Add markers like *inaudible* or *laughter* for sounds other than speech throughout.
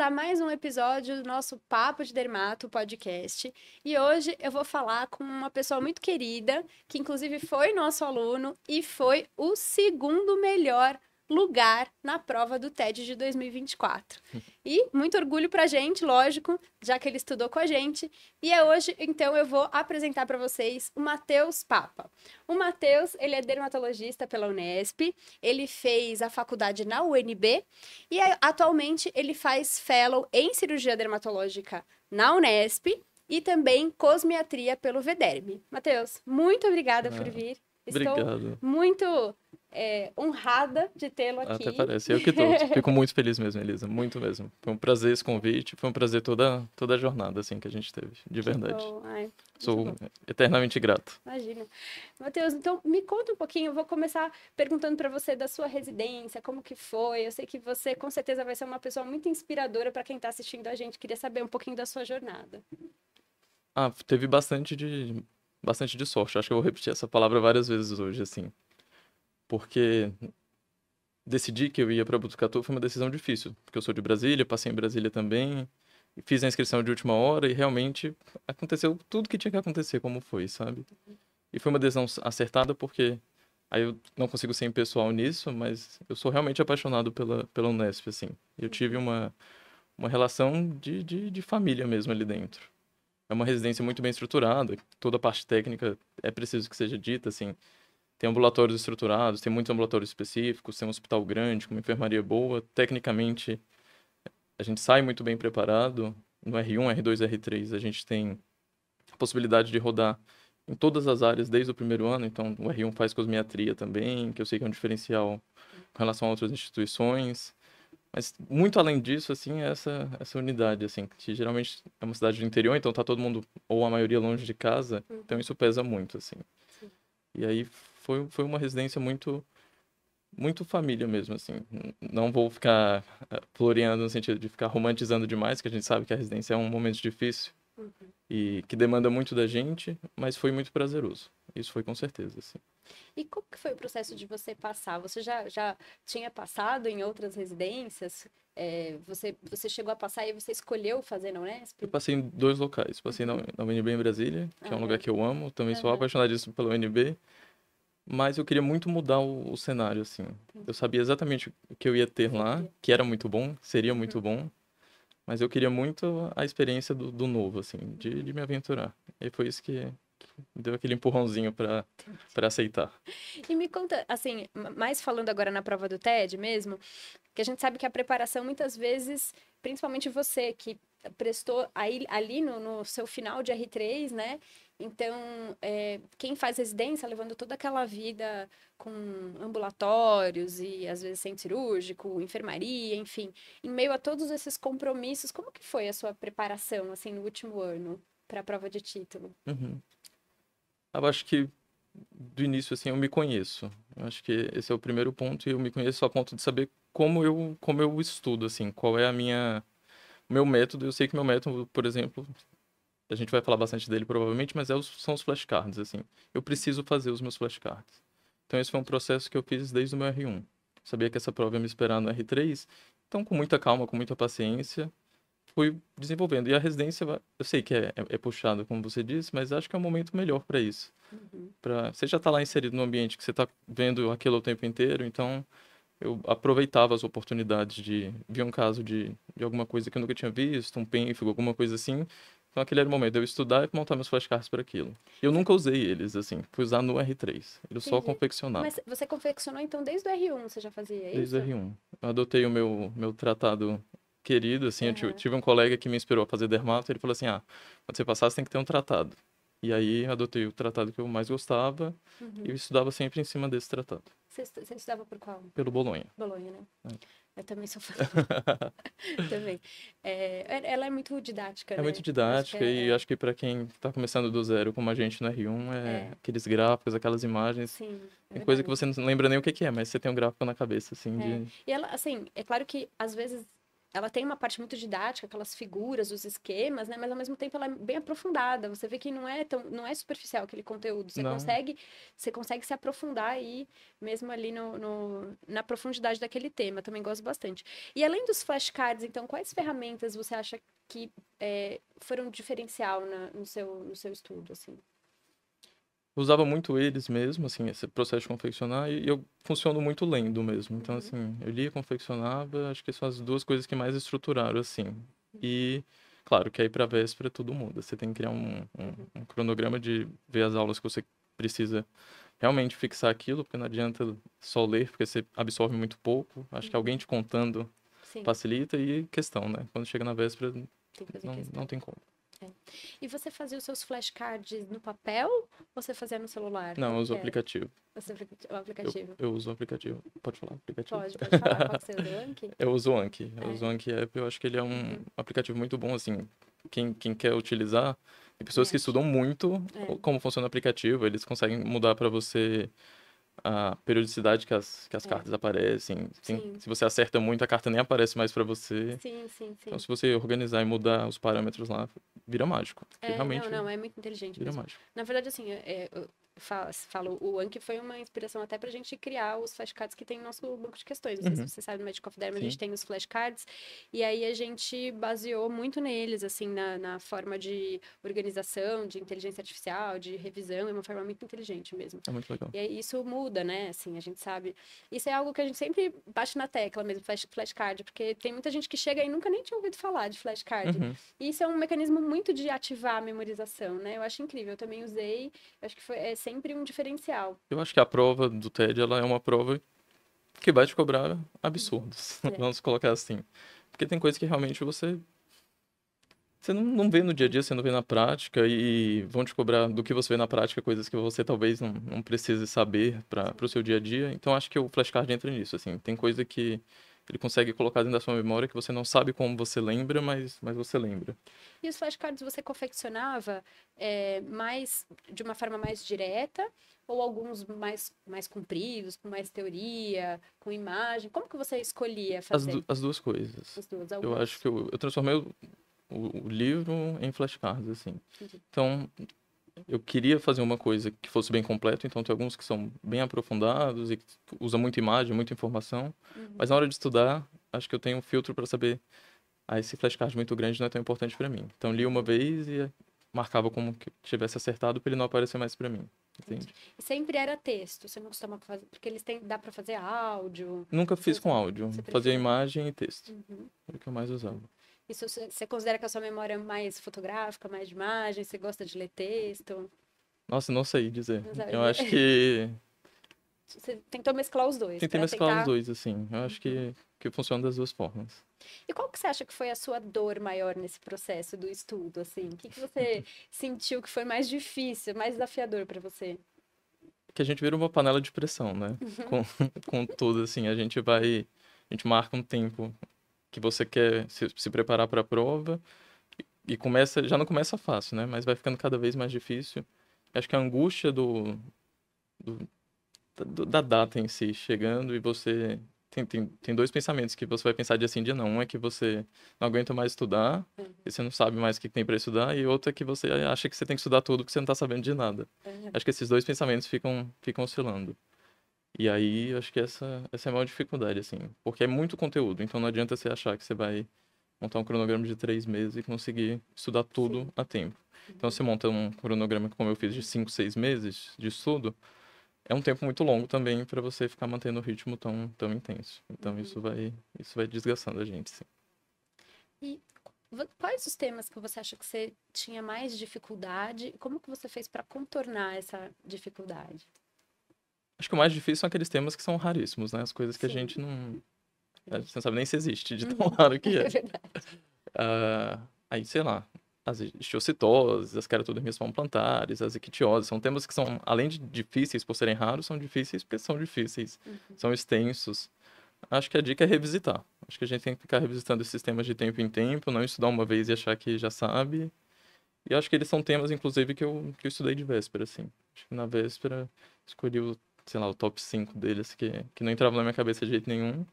a mais um episódio do nosso Papo de Dermato podcast. E hoje eu vou falar com uma pessoa muito querida, que inclusive foi nosso aluno e foi o segundo melhor lugar na prova do TED de 2024. Hum. E muito orgulho pra gente, lógico, já que ele estudou com a gente. E é hoje, então, eu vou apresentar para vocês o Matheus Papa. O Matheus, ele é dermatologista pela Unesp, ele fez a faculdade na UNB e atualmente ele faz fellow em cirurgia dermatológica na Unesp e também cosmiatria pelo Vederme. Matheus, muito obrigada por ah, vir. Estou obrigado. muito é, honrada de tê-lo aqui. Até parece, eu que tô. *laughs* Fico muito feliz mesmo, Elisa, muito mesmo. Foi um prazer esse convite, foi um prazer toda, toda a jornada assim, que a gente teve, de verdade. Ai, Sou eternamente grato. Imagina. Matheus, então me conta um pouquinho, eu vou começar perguntando para você da sua residência, como que foi. Eu sei que você com certeza vai ser uma pessoa muito inspiradora para quem está assistindo a gente. Queria saber um pouquinho da sua jornada. Ah, teve bastante de bastante de sorte. Acho que eu vou repetir essa palavra várias vezes hoje, assim porque decidir que eu ia para Botucatu foi uma decisão difícil, porque eu sou de Brasília, passei em Brasília também, fiz a inscrição de última hora e realmente aconteceu tudo que tinha que acontecer como foi, sabe? E foi uma decisão acertada porque aí eu não consigo ser impessoal nisso, mas eu sou realmente apaixonado pela, pela Unesp, assim. Eu tive uma, uma relação de, de, de família mesmo ali dentro. É uma residência muito bem estruturada, toda a parte técnica é preciso que seja dita, assim. Tem ambulatórios estruturados, tem muitos ambulatórios específicos, tem um hospital grande, com uma enfermaria boa. Tecnicamente, a gente sai muito bem preparado. No R1, R2, R3, a gente tem a possibilidade de rodar em todas as áreas desde o primeiro ano. Então, o R1 faz cosmiatria também, que eu sei que é um diferencial com relação a outras instituições. Mas muito além disso, assim, é essa essa unidade, assim, que geralmente é uma cidade do interior, então tá todo mundo ou a maioria longe de casa, uhum. então isso pesa muito, assim. E aí foi, foi uma residência muito muito família mesmo, assim. Não vou ficar eh, floreando no sentido de ficar romantizando demais, que a gente sabe que a residência é um momento difícil uhum. e que demanda muito da gente, mas foi muito prazeroso. Isso foi com certeza, assim. E como que foi o processo de você passar? Você já, já tinha passado em outras residências? É, você, você chegou a passar e você escolheu fazer na né Eu passei em dois locais. Passei na, na UNB em Brasília, que uhum. é um lugar que eu amo. Também uhum. sou apaixonadíssimo pela UNB mas eu queria muito mudar o, o, cenário, assim. Eu sabia exatamente o que eu ia ter lá, que era muito bom, seria muito uhum. bom, mas eu queria muito a experiência do, do novo, assim, de, de, me aventurar. E foi isso que deu aquele empurrãozinho para aceitar. E me conta, assim, mais falando agora na prova do TED mesmo, que a gente sabe que a preparação muitas vezes, principalmente você que prestou aí, ali no, no seu final de R3, né? Então, é, quem faz residência, levando toda aquela vida com ambulatórios e às vezes centro cirúrgico, enfermaria, enfim, em meio a todos esses compromissos, como que foi a sua preparação assim no último ano para a prova de título? Uhum. Eu acho que do início assim eu me conheço. Eu acho que esse é o primeiro ponto e eu me conheço a ponto de saber como eu como eu estudo assim, qual é a minha meu método, eu sei que meu método, por exemplo, a gente vai falar bastante dele provavelmente, mas é os, são os flashcards, assim. Eu preciso fazer os meus flashcards. Então esse foi um processo que eu fiz desde o meu R1. Sabia que essa prova ia me esperar no R3, então com muita calma, com muita paciência, fui desenvolvendo. E a residência, eu sei que é, é, é puxado, como você disse, mas acho que é um momento melhor para isso. Uhum. Pra, você já está lá inserido no ambiente que você está vendo aquilo o tempo inteiro, então eu aproveitava as oportunidades de... ver um caso de, de alguma coisa que eu nunca tinha visto, um penfig, alguma coisa assim, então aquele era o momento de eu estudar e montar meus flashcards para aquilo. Eu nunca usei eles, assim, fui usar no R3. Eu Entendi. só confeccionava. Mas você confeccionou então desde o R1 você já fazia isso? Desde o R1. Eu adotei o meu, meu tratado querido, assim, uhum. eu tive um colega que me inspirou a fazer dermato, ele falou assim, ah, quando você passar você tem que ter um tratado. E aí adotei o tratado que eu mais gostava uhum. e estudava sempre em cima desse tratado. Você, você estudava por qual? Pelo Bolonha. Bolonha, né? É. Eu também sou fã. *laughs* também. É, é, ela é muito didática, É né? muito didática acho e acho que é, é. para quem está começando do zero, como a gente no R1, é, aqueles gráficos, aquelas imagens. Sim, tem coisa que você não lembra nem o que, que é, mas você tem um gráfico na cabeça, assim. De... E ela, assim, é claro que às vezes ela tem uma parte muito didática, aquelas figuras, os esquemas, né? Mas ao mesmo tempo ela é bem aprofundada. Você vê que não é tão, não é superficial aquele conteúdo. Você não. consegue, você consegue se aprofundar aí mesmo ali no, no, na profundidade daquele tema. Também gosto bastante. E além dos flashcards, então, quais ferramentas você acha que é, foram diferencial na, no seu no seu estudo, assim? usava muito eles mesmo, assim, esse processo de confeccionar, e eu funciono muito lendo mesmo. Então, uhum. assim, eu lia, confeccionava, acho que são as duas coisas que mais estruturaram, assim. E, claro, que aí para véspera é todo mundo. Você tem que criar um, um, um, cronograma de ver as aulas que você precisa realmente fixar aquilo, porque não adianta só ler, porque você absorve muito pouco. Acho que uhum. alguém te contando Sim. facilita e questão, né? Quando chega na véspera, não, não tem como. E você fazia os seus flashcards no papel ou você fazia no celular? Não, eu uso o aplicativo. Você, o aplicativo. Eu, eu, uso o aplicativo. Pode falar, aplicativo. Pode, pode falar. Qual você o *laughs* Anki? Eu uso o Anki. Eu é. uso o Anki App. Eu acho que ele é um uhum. aplicativo muito bom, assim. Quem, quem quer utilizar, e pessoas é. que estudam muito é. como funciona o aplicativo, eles conseguem mudar para você a periodicidade que as, que as é. cartas aparecem. sim. se você acerta muito, a carta nem aparece mais para você. Sim, sim, sim. Então, se você organizar e mudar os parâmetros lá, vira mágico. É, realmente não, não, é muito inteligente. Vira mesmo. mágico. Na verdade, assim, é, é falo, o Anki foi uma inspiração até para a gente criar os flashcards que tem no nosso banco de questões. Não uhum. sei se uhum. você sabe, no Magic of Derma a gente tem os flashcards, e aí a gente baseou muito neles, assim, na, na forma de organização, de inteligência artificial, de revisão, é uma forma muito inteligente mesmo. É muito legal. E aí, isso muda, né, assim, a gente sabe. Isso é algo que a gente sempre bate na tecla mesmo, flash, flashcard, porque tem muita gente que chega e nunca nem tinha ouvido falar de flashcard. Uhum. E isso é um mecanismo muito de ativar a memorização, né, eu acho incrível, eu também usei, acho que foi... É, sempre um diferencial. Eu acho que a prova do TED ela é uma prova que vai te cobrar absurdos, é. *laughs* vamos colocar assim. Porque tem coisas que realmente você você não, não vê no dia a dia, você não vê na prática e vão te cobrar do que você vê na prática coisas que você talvez não, não precise saber para o seu dia a dia. Então acho que o flashcard entra nisso, assim. Tem coisa que ele consegue colocar dentro da sua memória que você não sabe como você lembra, mas, mas você lembra. E os flashcards você confeccionava é, mais de uma forma mais direta ou alguns mais, mais compridos, com mais teoria, com imagem? Como que você escolhia fazer? As, du as duas coisas. As duas, algumas. eu acho que eu, eu transformei o, o, o livro em flashcards, assim. Entendi. Então, eu queria fazer uma coisa que fosse bem completo, então tem alguns que são bem aprofundados e que usa muita imagem, muita informação, uhum. mas na hora de estudar, acho que eu tenho um filtro para saber, ah, esse flashcard muito grande não é tão importante para mim. Então li uma vez e marcava como que tivesse acertado para ele não aparecer mais para mim. Sempre era texto, você não costuma fazer, porque eles têm, dá para fazer áudio. Nunca fiz com áudio, fazia imagem e texto. Uhum. Era o que eu mais usava. Isso você considera que a sua memória é mais fotográfica, mais de imagem? Você gosta de ler texto? Nossa, não sei dizer. Não eu acho que. *laughs* Você tentou mesclar os dois. Tentei mesclar tentar... os dois, assim. Eu acho que, uhum. que funciona das duas formas. E qual que você acha que foi a sua dor maior nesse processo do estudo, assim? O que, que você *laughs* sentiu que foi mais difícil, mais desafiador para você? Que a gente vira uma panela de pressão, né? Uhum. Com, *laughs* com tudo, assim. A gente vai... A gente marca um tempo que você quer se, se preparar para a prova e, começa, já não começa fácil, né? Mas vai ficando cada vez mais difícil. Acho que a angústia do, do da data em si chegando e você tem, tem, tem dois pensamentos que você vai pensar de assim dia não. Um é que você não aguenta mais estudar, uhum. e você não sabe mais o que tem para estudar, e outro é que você acha que você tem que estudar tudo, que você não está sabendo de nada. Uhum. Acho que esses dois pensamentos ficam, ficam oscilando. E aí, acho que essa, essa é a maior dificuldade, assim. Porque é muito conteúdo, então não adianta você achar que você vai montar um cronograma de três meses e conseguir estudar tudo Sim. a tempo. Então, uhum. você monta um cronograma, como eu fiz, de cinco, seis meses de estudo, é um tempo muito longo também para você ficar mantendo o ritmo tão, tão intenso. Então, uhum. isso vai isso vai desgastando a gente, sim. E quais os temas que você acha que você tinha mais dificuldade? Como que você fez para contornar essa dificuldade? Acho que o mais difícil são aqueles temas que são raríssimos, né? As coisas que Sim. a gente não. A gente não sabe nem se existe de tão uhum. raro que *laughs* é. é uh, aí, sei lá, as esteocitoses, as queratodermias são plantares, as equitioses, são temas que são, além de difíceis por serem raros, são difíceis porque são difíceis, uhum. são extensos. Acho que a dica é revisitar. Acho que a gente tem que ficar revisitando esses temas de tempo em tempo, não estudar uma vez e achar que já sabe. E acho que eles são temas, inclusive, que eu, que eu estudei de véspera, assim. Acho que na véspera escolhi o sei lá, o top 5 deles que, que não entrava na minha cabeça de jeito nenhum.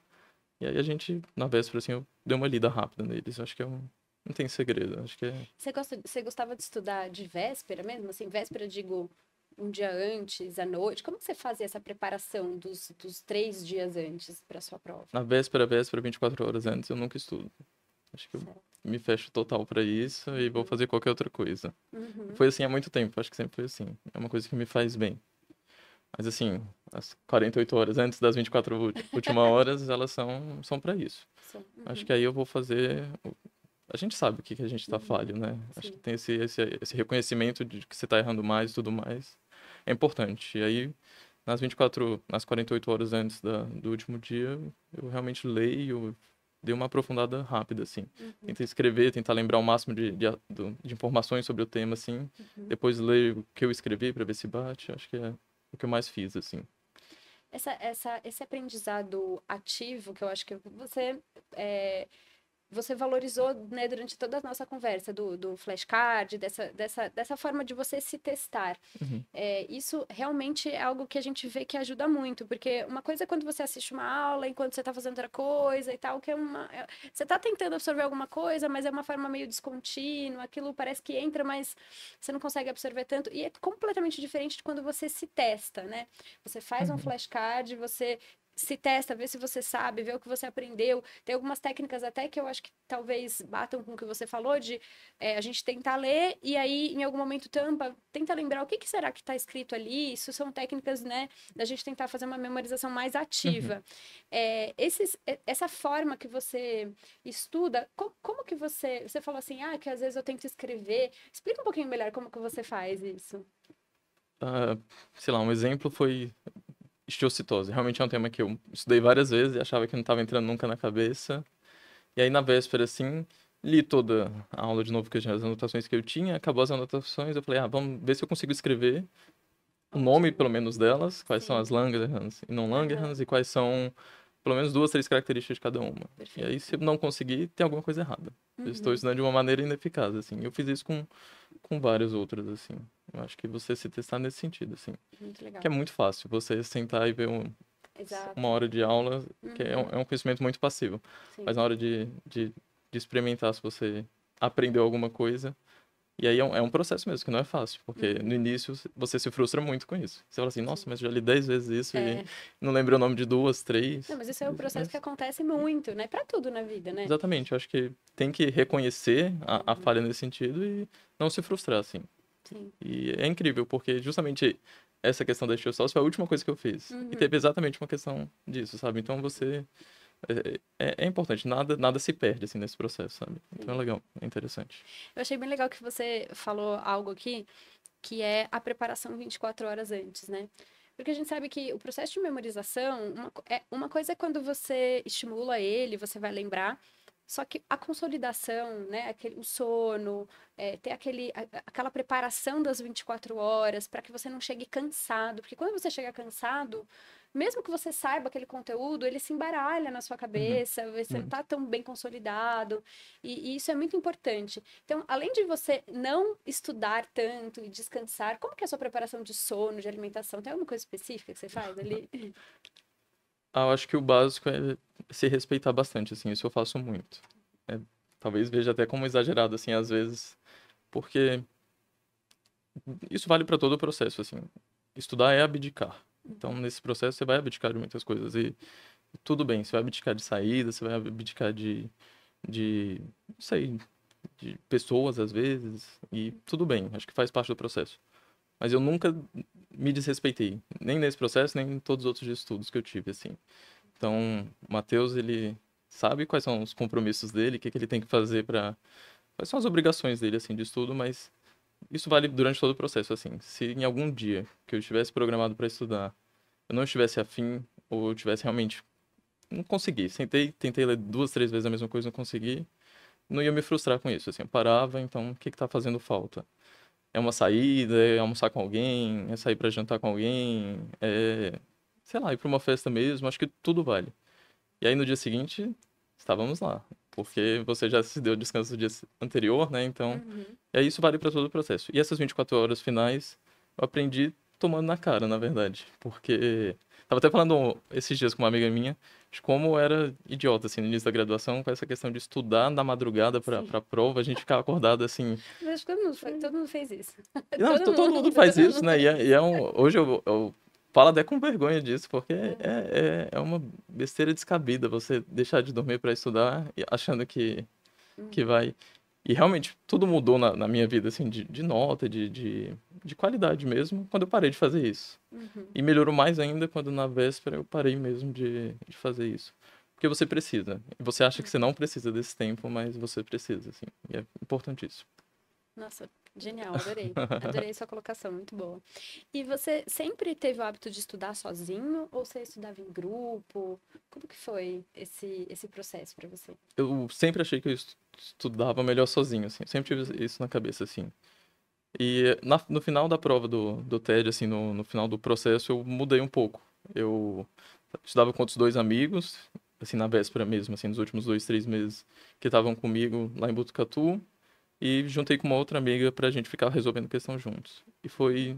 E aí a gente, na véspera, assim, eu dei uma lida rápida neles. Eu acho que é um, não tem segredo, acho que é... Você, gosta, você gostava de estudar de véspera mesmo? Assim, véspera, digo, um dia antes, à noite? Como você fazia essa preparação dos, dos três dias antes para sua prova? Na véspera, véspera, 24 horas antes, eu nunca estudo. Acho que certo. eu me fecho total para isso e vou uhum. fazer qualquer outra coisa. Uhum. Foi assim há muito tempo, acho que sempre foi assim. É uma coisa que me faz bem. Mas assim, as 48 horas antes das 24 últimas horas, elas são, são para isso. Uhum. Acho que aí eu vou fazer. A gente sabe o que, que a gente está uhum. falho, né? Sim. Acho que tem esse, esse, esse reconhecimento de que você está errando mais e tudo mais. É importante. E aí, nas 24, nas 48 horas antes da, do último dia, eu realmente leio, dei uma aprofundada rápida, assim. Uhum. Tentei escrever, tentar lembrar o máximo de, de, de informações sobre o tema, assim. Uhum. Depois leio o que eu escrevi para ver se bate. Acho que é o que eu mais fiz, assim. Essa, essa, esse aprendizado ativo que eu acho que você é, você valorizou né, durante toda a nossa conversa do, do flashcard, dessa, dessa, dessa forma de você se testar. Uhum. É, isso realmente é algo que a gente vê que ajuda muito, porque uma coisa é quando você assiste uma aula, enquanto você está fazendo outra coisa e tal, que é uma. É, você está tentando absorver alguma coisa, mas é uma forma meio descontínua, aquilo parece que entra, mas você não consegue absorver tanto. E é completamente diferente de quando você se testa, né? Você faz uhum. um flashcard, você se testa, vê se você sabe, vê o que você aprendeu. Tem algumas técnicas até que eu acho que talvez batam com o que você falou, de é, a gente tentar ler e aí em algum momento tampa, tenta lembrar o que, que será que está escrito ali. Isso são técnicas, né, da gente tentar fazer uma memorização mais ativa. Uhum. É, esses, eh, essa forma que você estuda, co como que você... Você falou assim, ah, que às vezes eu tento escrever. Explica um pouquinho melhor como que você faz isso. Uh, sei lá, um exemplo foi Estiocitose, Realmente é um tema que eu estudei várias vezes e achava que não estava entrando nunca na cabeça. E aí, na véspera, assim, li toda a aula de novo, que as anotações que eu tinha, acabou as anotações, eu falei, ah, vamos ver se eu consigo escrever o nome, pelo menos, delas, quais Sim. são as Langerhans e não Langerhans, e quais são pelo menos duas, três características de cada uma. Perfeito. E aí, se não conseguir, tem alguma coisa errada. Uhum. Eu estou uhum. ensinando de uma maneira ineficaz, assim. Eu fiz isso com, com vários outros, assim. Eu acho que você se testar nesse sentido, assim. Muito legal. Que é muito fácil você sentar e ver um, uma hora de aula, uhum. que é um, uhum. é um, conhecimento muito passivo. Sim. Mas na hora de, de, de experimentar se você aprendeu alguma coisa, e aí é um, é um, processo mesmo, que não é fácil, porque uhum. no início você se frustra muito com isso. Você fala assim, nossa, mas já li dez vezes isso é. e não lembro o nome de duas, três. Não, mas isso é um processo que acontece muito, né? Para tudo na vida, né? Exatamente, eu acho que tem que reconhecer a, a uhum. falha nesse sentido e não se frustrar, assim. Sim. E é incrível, porque justamente essa questão da sócio foi a última coisa que eu fiz. Uhum. E teve exatamente uma questão disso, sabe? Então você é, é, é, importante, nada, nada se perde assim, nesse processo, sabe? Então é legal, é interessante. Eu achei bem legal que você falou algo aqui, que é a preparação 24 horas antes, né? Porque a gente sabe que o processo de memorização, uma, é, uma coisa é quando você estimula ele, você vai lembrar, só que a consolidação, né, aquele, o sono, é, ter aquele, a, aquela preparação das 24 horas para que você não chegue cansado. Porque quando você chega cansado, mesmo que você saiba aquele conteúdo, ele se embaralha na sua uhum. cabeça, uhum. você não está tão bem consolidado. E, e, isso é muito importante. Então, além de você não estudar tanto e descansar, como que é a sua preparação de sono, de alimentação? Tem alguma coisa específica que você faz ali? Ah, eu acho que o básico é se respeitar bastante, assim, isso eu faço muito. É, talvez veja até como exagerado, assim, às vezes, porque isso vale para todo o processo, assim. Estudar é abdicar. Então, nesse processo, você vai abdicar de muitas coisas. E tudo bem, você vai abdicar de saída, você vai abdicar de. de não sei, de pessoas às vezes. E tudo bem, acho que faz parte do processo. Mas eu nunca me desrespeitei, nem nesse processo, nem em todos os outros estudos que eu tive, assim. Então, o Matheus, ele sabe quais são os compromissos dele, o que, que ele tem que fazer para. Quais são as obrigações dele, assim, de estudo, mas isso vale durante todo o processo, assim. Se em algum dia que eu estivesse programado para estudar, eu não estivesse afim, ou eu tivesse realmente. Não consegui. Sentei, tentei ler duas, três vezes a mesma coisa, não consegui. Não ia me frustrar com isso, assim. Eu parava, então, o que que tá fazendo falta? É uma saída, é almoçar com alguém, é sair para jantar com alguém, é. sei lá, ir pra uma festa mesmo, acho que tudo vale. E aí no dia seguinte, estávamos lá porque você já se deu descanso no dia anterior, né? Então, uhum. é isso vale para todo o processo. E essas 24 horas finais, eu aprendi tomando na cara, na verdade, porque tava até falando esses dias com uma amiga minha de como era idiota assim no início da graduação com essa questão de estudar na madrugada para para prova, a gente ficar acordado assim. Mas todo mundo, todo mundo fez isso. Não, *laughs* todo, todo mundo, faz isso, né? E, é, e é um, hoje eu, eu falo até com vergonha disso, porque é. é, é, é uma besteira descabida você deixar de dormir para estudar achando que, que uhum. vai. E realmente tudo mudou na, na minha vida, assim, de, de nota, de, de, de, qualidade mesmo, quando eu parei de fazer isso. Uhum. E melhorou mais ainda quando na véspera eu parei mesmo de, de fazer isso. Porque você precisa. Você acha que é. você não precisa desse tempo, mas você precisa, assim. E é importantíssimo. Nossa, Genial, adorei. Adorei sua colocação, muito boa. E você sempre teve o hábito de estudar sozinho ou você estudava em grupo? Como que foi esse, esse processo para você? Eu sempre achei que eu estudava melhor sozinho, assim. sempre tive isso na cabeça, assim. E na, no final da prova do, do TED, assim, no, no final do processo, eu mudei um pouco. Eu estudava com outros dois amigos, assim, na véspera mesmo, assim, nos últimos dois, três meses, que estavam comigo lá em Butucatu. E juntei com uma outra amiga pra gente ficar resolvendo questão juntos. E foi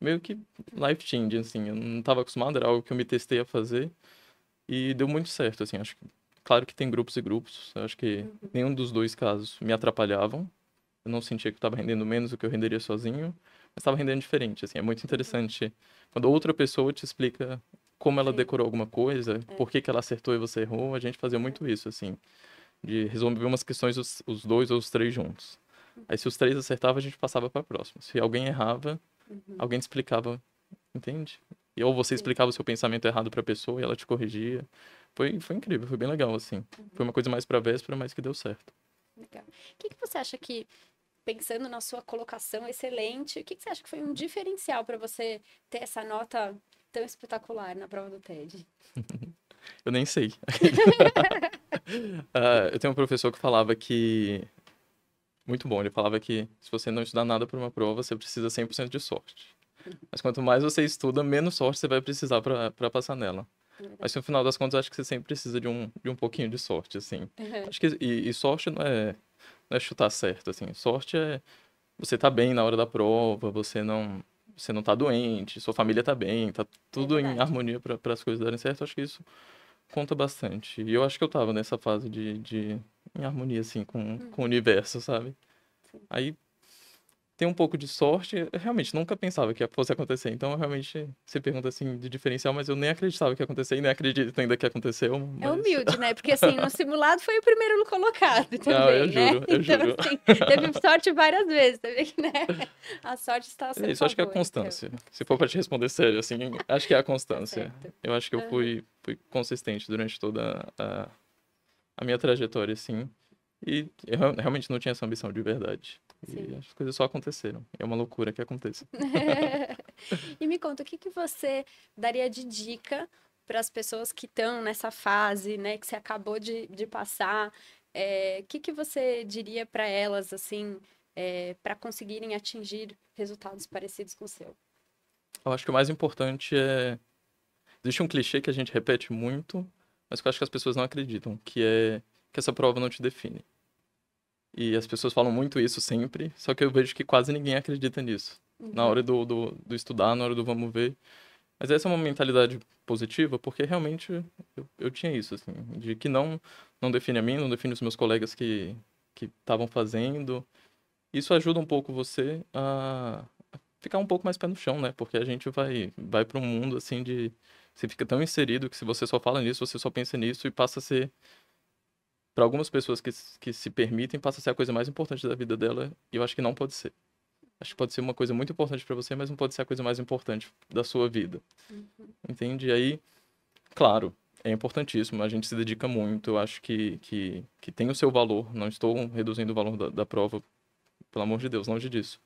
meio que life changing, assim. Eu não tava acostumado, era algo que eu me testei a fazer. E deu muito certo, assim. Acho que, claro que tem grupos e grupos. Acho que uhum. nenhum dos dois casos me atrapalhavam. Eu não sentia que eu tava rendendo menos do que eu renderia sozinho. Mas estava rendendo diferente, assim. É muito uhum. interessante quando outra pessoa te explica como ela decorou alguma coisa, é. por que, que ela acertou e você errou. A gente fazia muito isso, assim de resolver umas questões os, os dois ou os três juntos. Aí se os três acertavam, a gente passava para a próxima. Se alguém errava, uhum. alguém explicava, entende? E ou você explicava o seu pensamento errado para a pessoa e ela te corrigia. Foi, foi incrível, foi bem legal, assim. Uhum. Foi uma coisa mais para véspera, mas que deu certo. Legal. O que, que você acha que, pensando na sua colocação excelente, o que, que você acha que foi um diferencial para você ter essa nota tão espetacular na prova do TED? *laughs* Eu nem sei. *laughs* uh, *laughs* eu tenho um professor que falava que. Muito bom, ele falava que se você não estudar nada para uma prova, você precisa 100% de sorte. Mas quanto mais você estuda, menos sorte você vai precisar para passar nela. Mas no final das contas, acho que você sempre precisa de um, de um pouquinho de sorte, assim. Uhum. *laughs* Acho que, e, e sorte não é, não é chutar certo, assim. Sorte é você tá bem na hora da prova, você não, você não tá doente, sua família tá bem, tá tudo é em harmonia para as coisas darem certo. Acho que isso conta bastante. E eu acho que eu tava nessa fase de, de em harmonia, assim, com, hum. com o universo, sabe? Aí tem um pouco de sorte. Eu realmente nunca pensava que fosse acontecer. Então, realmente, você pergunta assim de diferencial, mas eu nem acreditava que ia acontecer e nem acredito ainda que aconteceu. É mas... É humilde, né? Porque assim, no *laughs* simulado foi o primeiro colocado *laughs* também, Não, eu né? eu então, juro. assim, teve *laughs* sorte várias vezes também, tá né? A sorte está sendo. É isso, favor, acho que é a então. constância. Então. Se for para te responder sério, assim, acho que é a constância. eu acho que eu fui, fui consistente durante toda a, a minha trajetória, assim. E eu realmente não tinha essa ambição de verdade. Sim. E as coisas só aconteceram. É uma loucura que aconteça. *laughs* e me conta, o que, que você daria de dica para as pessoas que estão nessa fase, né, que você acabou de, de passar? O é, que, que você diria para elas, assim, é, para conseguirem atingir resultados parecidos com o seu? Eu acho que o mais importante é. Existe um clichê que a gente repete muito, mas que eu acho que as pessoas não acreditam, que é que essa prova não te define. E as pessoas falam muito isso sempre, só que eu vejo que quase ninguém acredita nisso. Uhum. Na hora do, do, do, estudar, na hora do vamos ver. Mas essa é uma mentalidade positiva, porque realmente eu, eu tinha isso, assim, de que não, não define a mim, não define os meus colegas que estavam fazendo. Isso ajuda um pouco você a ficar um pouco mais pé no chão, né? Porque a gente vai, vai para um mundo, assim, de... Você fica tão inserido que se você só fala nisso, você só pensa nisso e passa a ser para algumas pessoas que, que se permitem, passa a ser a coisa mais importante da vida dela, e eu acho que não pode ser. Acho que pode ser uma coisa muito importante para você, mas não pode ser a coisa mais importante da sua vida. Uhum. Entende? E aí, claro, é importantíssimo, a gente se dedica muito, eu acho que, que, que tem o seu valor, não estou reduzindo o valor da, da prova, pelo amor de Deus, longe disso.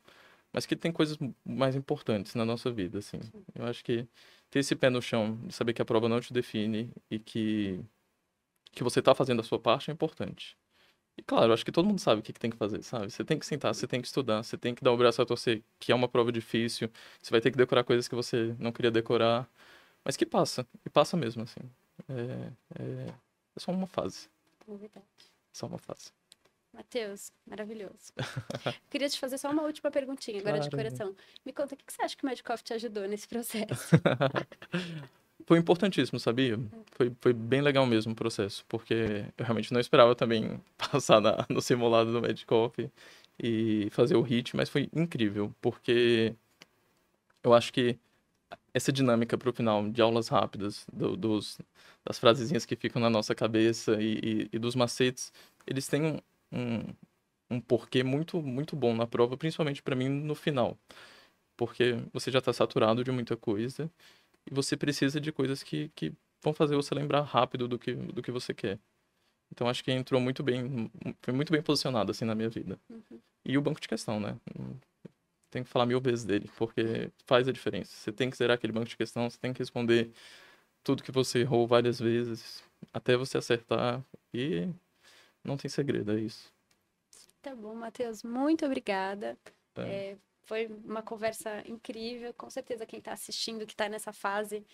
Mas que tem coisas mais importantes na nossa vida, assim. Eu acho que ter esse pé no chão, de saber que a prova não te define e que que você está fazendo a sua parte é importante. E claro, acho que todo mundo sabe o que, que, tem que fazer, sabe? Você tem que sentar, você tem que estudar, você tem que dar o braço a torcer, que é uma prova difícil, você vai ter que decorar coisas que você não queria decorar, mas que passa, e passa mesmo, assim. É, é, é só uma fase. É Só uma fase. Matheus, maravilhoso. *laughs* Queria te fazer só uma última perguntinha, agora claro. de coração. Me conta, o que você acha que o Medicoff te ajudou nesse processo? *laughs* foi importantíssimo, sabia? Foi, foi bem legal mesmo o processo, porque eu realmente não esperava também *laughs* passar na, no simulado do Medcop e fazer o hit, mas foi incrível, porque eu acho que essa dinâmica para o final de aulas rápidas, do, dos, das frasezinhas que ficam na nossa cabeça e, e, e dos macetes, eles têm um, um, um porquê muito, muito bom na prova, principalmente para mim no final. Porque você já está saturado de muita coisa e você precisa de coisas que, que vão fazer você lembrar rápido do que, do que você quer. Então acho que entrou muito bem, hum, hum, foi muito bem posicionado assim na minha vida. Uhum. E o banco de questão, né? Hum, tem que falar mil vezes dele, porque faz a diferença. Você tem que zerar aquele banco de questão, você tem que responder tudo que você errou várias vezes, até você acertar. E não tem segredo, é isso. Tá bom, Matheus. Muito obrigada. É. É, foi uma conversa incrível. Com certeza quem está assistindo, que está nessa fase,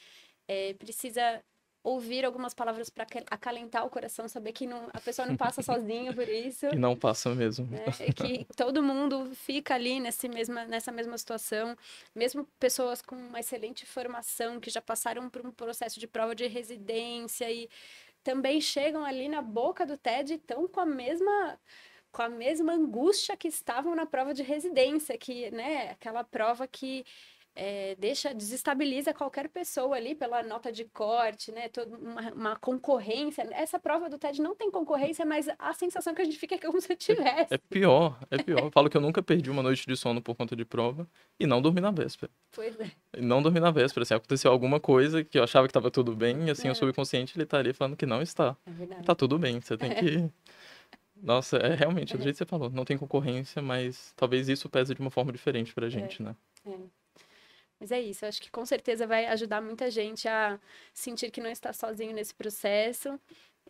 é, precisa ouvir algumas palavras para acalentar o coração, saber que não, a pessoa não passa *laughs* sozinha por isso. E não passa mesmo. É, que *laughs* todo mundo fica ali nesse mesma, nessa mesma situação, mesmo pessoas com uma excelente formação, que já passaram por um processo de prova de residência e também chegam ali na boca do TED e estão com a mesma com a mesma angústia que estavam na prova de residência, que, né, aquela prova que é, deixa desestabiliza qualquer pessoa ali pela nota de corte, né? Toda uma, uma, concorrência. Essa prova do TED não tem concorrência, mas a sensação que a gente fica é como *laughs* se eu é, tivesse. É, é pior, é pior. eu falo que eu nunca perdi uma noite de sono por conta de prova e não dormi na véspera. Pois é. E não dormi na véspera, assim, aconteceu alguma coisa que eu achava que estava tudo bem, e assim, é. o subconsciente ele tá ali falando que não está. É verdade. Tá tudo bem, você tem é. que nossa, é realmente, é. do jeito que você falou, não tem concorrência, mas talvez isso pese de uma forma diferente pra é, gente, é. né? É. Mas é isso, acho que com certeza vai ajudar muita gente a sentir que não está sozinho nesse processo.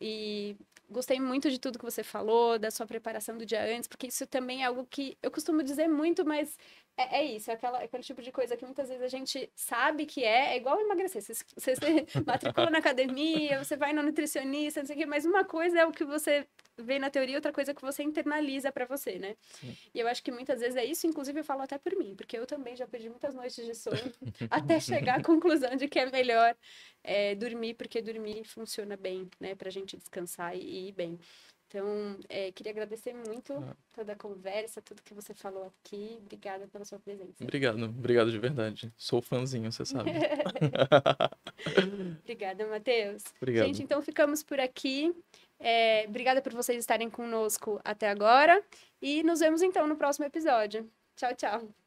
E gostei muito de tudo que você falou, da sua preparação do dia antes, porque isso também é algo que eu costumo dizer muito, mas é, é isso, é aquela, é aquele tipo de coisa que muitas vezes a gente sabe que é, é igual emagrecer. Você, você se *laughs* matricula na academia, você vai no nutricionista, não sei o quê, mas uma coisa é o que você vê na teoria, outra coisa é que você internaliza para você, né? Sim. E eu acho que muitas vezes é isso, inclusive eu falo até por mim, porque eu também já perdi muitas noites de sono *laughs* até chegar à conclusão de que é melhor é, dormir, porque dormir funciona bem, né, pra gente descansar e, e ir bem. Então, é, queria agradecer muito ah. toda a conversa, tudo que você falou aqui. Obrigada pela sua presença. Obrigado, obrigado de verdade. Sou fãzinho, você sabe. *laughs* obrigada, Matheus. Obrigado. Gente, então ficamos por aqui. É, obrigada por vocês estarem conosco até agora. E nos vemos então no próximo episódio. Tchau, tchau.